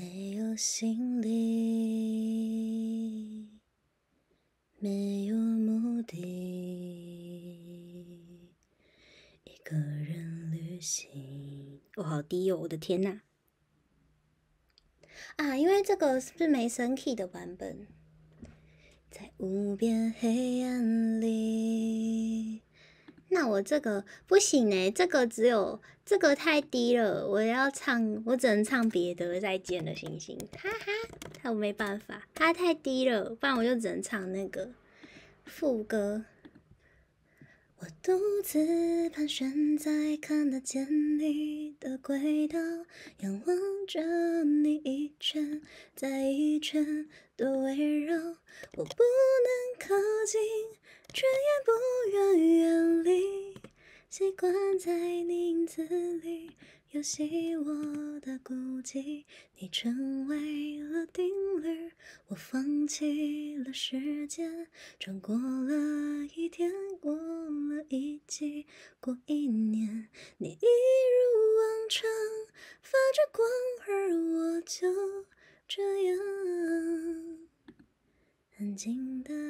没有行李，没有目的，一个人旅行。我好低哦，我的天呐！啊，因为这个是没声气的版本，在无边黑暗。那我这个不行呢，这个只有这个太低了，我要唱，我只能唱别的再见了，星星，哈哈，他没办法，他太低了，不然我就只能唱那个副歌。我独自盘旋在看得见你的轨道，仰望着你一圈再一圈的温柔，我不能靠近，追。习惯在你影子里游戏我的孤寂，你成为了定律，我放弃了时间，转过了一天，过了一季，过一年，你一如往常发着光，而我就这样安静的。